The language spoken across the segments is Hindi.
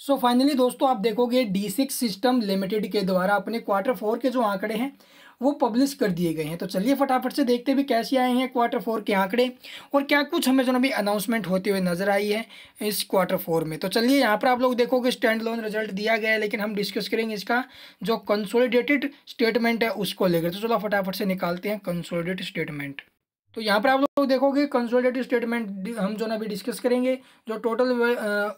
सो so फाइनली दोस्तों आप देखोगे डी सिक्स सिस्टम लिमिटेड के द्वारा अपने क्वार्टर फोर के जो आंकड़े हैं वो पब्लिश कर दिए गए हैं तो चलिए फटाफट से देखते भी कैसे आए हैं क्वार्टर फोर के आंकड़े और क्या कुछ हमें जो अभी अनाउंसमेंट होते हुए नजर आई है इस क्वार्टर फोर में तो चलिए यहाँ पर आप लोग देखोगे स्टैंड लोन रिजल्ट दिया गया है लेकिन हम डिस्कस करेंगे इसका जो कंसोलिडेटेड स्टेटमेंट है उसको लेकर तो चलो फटाफट से निकालते हैं कंसोलिडेटेड स्टेटमेंट तो यहाँ पर आप लोग देखोगे कंसोलिडेटेड स्टेटमेंट हम जो ना अभी डिस्कस करेंगे जो टोटल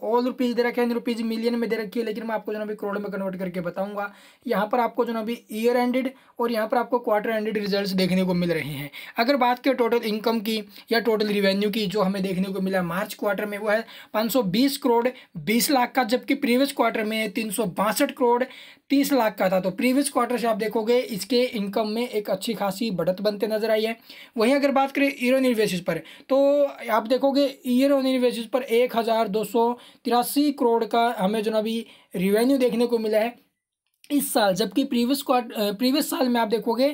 ऑल रुपीज़ दे रखे हैं रुपीज़ मिलियन में दे रखी है लेकिन मैं आपको जो ना अभी करोड़ में कन्वर्ट करके बताऊंगा यहाँ पर आपको जो ना अभी ईयर एंडेड और यहाँ पर आपको क्वार्टर एंडेड रिजल्ट्स देखने को मिल रहे हैं अगर बात करें टोटल इनकम की या टोटल रिवेन्यू की जो हमें देखने को मिला मार्च क्वार्टर में वो है पाँच करोड़ बीस लाख का जबकि प्रीवियस क्वार्टर में तीन करोड़ तीस लाख का था तो प्रीवियस क्वार्टर से आप देखोगे इसके इनकम में एक अच्छी खासी बढ़त बनते नजर आई है वहीं अगर बात करें ईयर बेसिस पर तो आप देखोगे ईयर बेसिस पर एक हज़ार दो सौ तिरासी करोड़ का हमें जो ना अभी रिवेन्यू देखने को मिला है इस साल जबकि प्रीवियस क्वार्टर प्रीवियस साल में आप देखोगे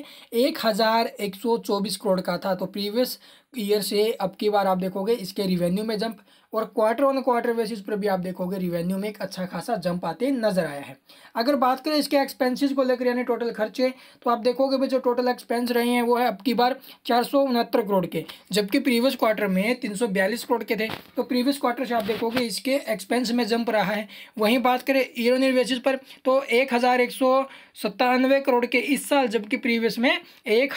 एक हज़ार एक सौ चौबीस करोड़ का था तो प्रीवियस ईयर से अब की बार आप देखोगे इसके रिवेन्यू में जंप और क्वार्टर ऑन क्वार्टर बेसिस पर भी आप देखोगे रिवेन्यू में एक अच्छा खासा जंप आते नजर आया है अगर बात करें इसके एक्सपेंसेस को लेकर यानी टोटल खर्चे तो आप देखोगे भाई जो टोटल एक्सपेंस रहे हैं वो है अब की बार चार करोड़ के जबकि प्रीवियस क्वार्टर में तीन करोड़ के थे तो प्रीवियस क्वार्टर से आप देखोगे इसके एक्सपेंस में जंप रहा है वहीं बात करें ईयर ऑन ईयर बेसिस पर तो एक करोड़ के इस साल जबकि प्रीवियस में एक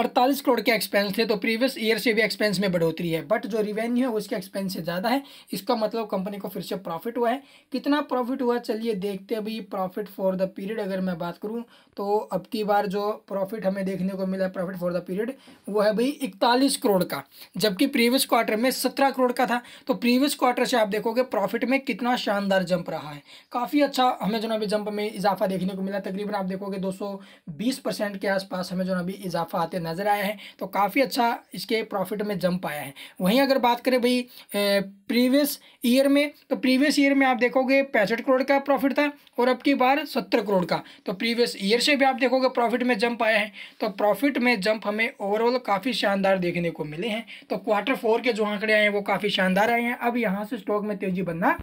अड़तालीस करोड़ के एक्सपेंस थे तो प्रीवियस ईयर से भी एक्सपेंस में बढ़ोतरी है बट जो रिवेन्यू है उसके एक्सपेंस से ज़्यादा है इसका मतलब कंपनी को फिर से प्रॉफिट हुआ है कितना प्रॉफिट हुआ चलिए देखते हैं भाई प्रॉफिट फॉर द पीरियड अगर मैं बात करूँ तो अब की बार जो प्रॉफिट हमें देखने को मिला प्रॉफिट फॉर द पीरियड वो है भाई इकतालीस करोड़ का जबकि प्रीवियस क्वार्टर में सत्रह करोड़ का था तो प्रीवियस क्वार्टर से आप देखोगे प्रॉफिट में कितना शानदार जंप रहा है काफ़ी अच्छा हमें जो ना अभी जंप में इजाफा देखने को मिला तकरीबन आप देखोगे दो के आसपास हमें जो अभी इजाफा आते नज़र आया है तो काफ़ी अच्छा इसके प्रॉफिट में जंप आया है वहीं अगर बात करें भाई प्रीवियस ईयर में तो प्रीवियस ईयर में आप देखोगे पैंसठ करोड़ का प्रॉफिट था और अब की बार सत्तर करोड़ का तो प्रीवियस ईयर से भी आप देखोगे प्रॉफिट में जंप आया है तो प्रॉफिट में जंप हमें ओवरऑल काफ़ी शानदार देखने को मिले हैं तो क्वार्टर फोर के जो आंकड़े आए हैं वो काफ़ी शानदार आए हैं अब यहाँ से स्टॉक में तेज़ी बनना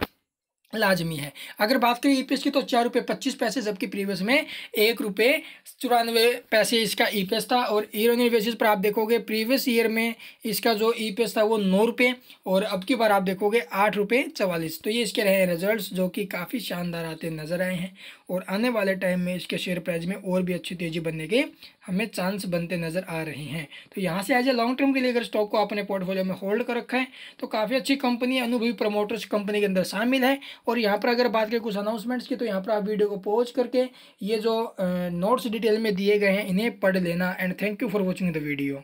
लाजमी है अगर बात करें ई e की तो चार रुपये पच्चीस पैसे जबकि प्रीवियस में एक रुपये चौरानवे पैसे इसका ई e था और ईयर ऑन ईयर बेसिस पर आप देखोगे प्रीवियस ईयर में इसका जो ई e था वो नौ रुपये और अब की बार आप देखोगे आठ रुपये चवालीस तो ये इसके रहे रिजल्ट जो कि काफ़ी शानदार आते नज़र आए हैं और आने वाले टाइम में इसके शेयर प्राइस में और भी अच्छी तेज़ी बनने के हमें चांस बनते नज़र आ रहे हैं तो यहाँ से एज ए लॉन्ग टर्म के लिए अगर स्टॉक को अपने पोर्टफोलियो में होल्ड कर रखा है तो काफ़ी अच्छी कंपनी अनुभवी प्रमोटर्स कंपनी के अंदर शामिल है और यहाँ पर अगर बात करें कुछ अनाउंसमेंट्स की तो यहाँ पर आप वीडियो को पॉज करके ये जो नोट्स डिटेल में दिए गए हैं इन्हें पढ़ लेना and thank you for watching the video